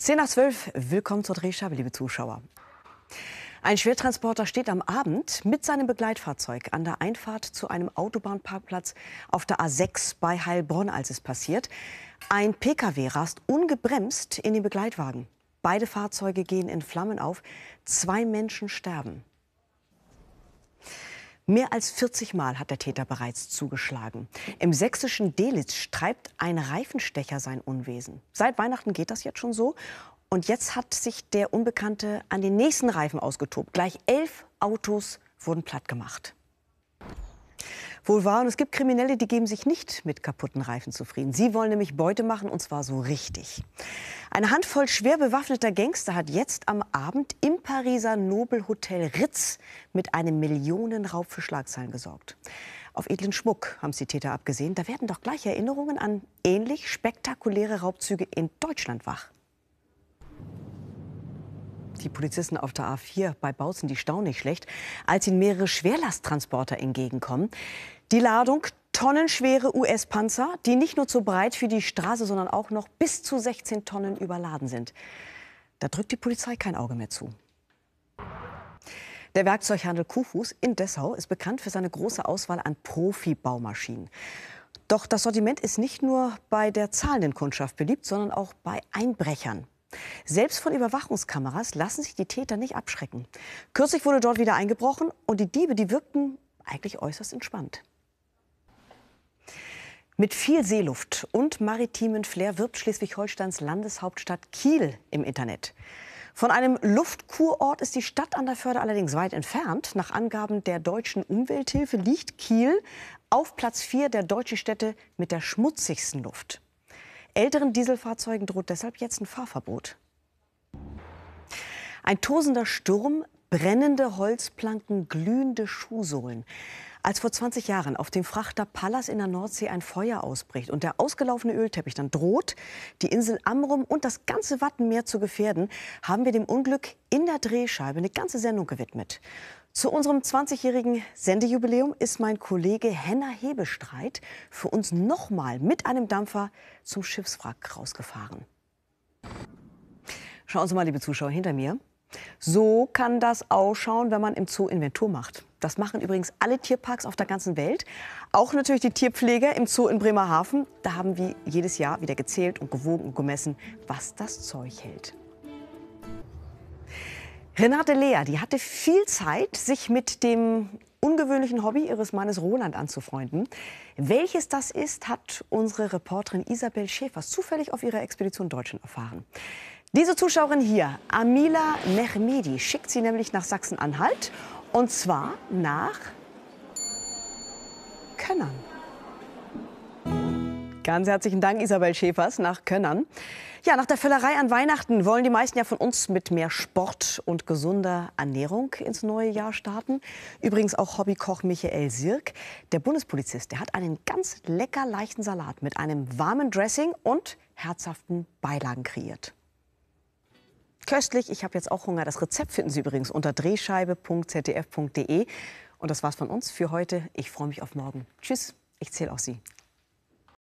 10 nach 12, willkommen zur Drehscheibe, liebe Zuschauer. Ein Schwertransporter steht am Abend mit seinem Begleitfahrzeug an der Einfahrt zu einem Autobahnparkplatz auf der A6 bei Heilbronn, als es passiert. Ein Pkw rast ungebremst in den Begleitwagen. Beide Fahrzeuge gehen in Flammen auf, zwei Menschen sterben. Mehr als 40 Mal hat der Täter bereits zugeschlagen. Im sächsischen Delitz treibt ein Reifenstecher sein Unwesen. Seit Weihnachten geht das jetzt schon so. Und jetzt hat sich der Unbekannte an den nächsten Reifen ausgetobt. Gleich elf Autos wurden plattgemacht. Wohl wahr, und es gibt Kriminelle, die geben sich nicht mit kaputten Reifen zufrieden. Sie wollen nämlich Beute machen, und zwar so richtig. Eine Handvoll schwer bewaffneter Gangster hat jetzt am Abend im Pariser Nobelhotel Ritz mit einem Millionenraub für Schlagzeilen gesorgt. Auf edlen Schmuck haben es die Täter abgesehen. Da werden doch gleich Erinnerungen an ähnlich spektakuläre Raubzüge in Deutschland wach. Die Polizisten auf der A4 bei Bautzen, die staunen nicht schlecht, als ihnen mehrere Schwerlasttransporter entgegenkommen. Die Ladung tonnenschwere US-Panzer, die nicht nur zu breit für die Straße, sondern auch noch bis zu 16 Tonnen überladen sind. Da drückt die Polizei kein Auge mehr zu. Der Werkzeughandel Kufus in Dessau ist bekannt für seine große Auswahl an Profi-Baumaschinen. Doch das Sortiment ist nicht nur bei der zahlenden Kundschaft beliebt, sondern auch bei Einbrechern. Selbst von Überwachungskameras lassen sich die Täter nicht abschrecken. Kürzlich wurde dort wieder eingebrochen und die Diebe, die wirkten eigentlich äußerst entspannt. Mit viel Seeluft und maritimen Flair wirbt Schleswig-Holsteins Landeshauptstadt Kiel im Internet. Von einem Luftkurort ist die Stadt an der Förde allerdings weit entfernt. Nach Angaben der deutschen Umwelthilfe liegt Kiel auf Platz 4 der deutschen Städte mit der schmutzigsten Luft. Älteren Dieselfahrzeugen droht deshalb jetzt ein Fahrverbot. Ein tosender Sturm, brennende Holzplanken, glühende Schuhsohlen. Als vor 20 Jahren auf dem Frachter Pallas in der Nordsee ein Feuer ausbricht und der ausgelaufene Ölteppich dann droht, die Insel Amrum und das ganze Wattenmeer zu gefährden, haben wir dem Unglück in der Drehscheibe eine ganze Sendung gewidmet. Zu unserem 20-jährigen Sendejubiläum ist mein Kollege Henna Hebestreit für uns nochmal mit einem Dampfer zum Schiffswrack rausgefahren. Schauen Sie mal, liebe Zuschauer, hinter mir. So kann das ausschauen, wenn man im Zoo Inventur macht. Das machen übrigens alle Tierparks auf der ganzen Welt. Auch natürlich die Tierpfleger im Zoo in Bremerhaven. Da haben wir jedes Jahr wieder gezählt und gewogen und gemessen, was das Zeug hält. Renate Lea, die hatte viel Zeit, sich mit dem ungewöhnlichen Hobby ihres Mannes Roland anzufreunden. Welches das ist, hat unsere Reporterin Isabel Schäfers zufällig auf ihrer Expedition Deutschland erfahren. Diese Zuschauerin hier, Amila Mehmedi, schickt sie nämlich nach Sachsen-Anhalt und zwar nach Könnern. Ganz herzlichen Dank, Isabel Schäfers, nach Könnern. Ja, nach der Völlerei an Weihnachten wollen die meisten ja von uns mit mehr Sport und gesunder Ernährung ins neue Jahr starten. Übrigens auch Hobbykoch Michael Sirk, der Bundespolizist, der hat einen ganz lecker leichten Salat mit einem warmen Dressing und herzhaften Beilagen kreiert köstlich. Ich habe jetzt auch Hunger. Das Rezept finden Sie übrigens unter drehscheibe.zdf.de. Und das war's von uns für heute. Ich freue mich auf morgen. Tschüss, ich zähle auf Sie.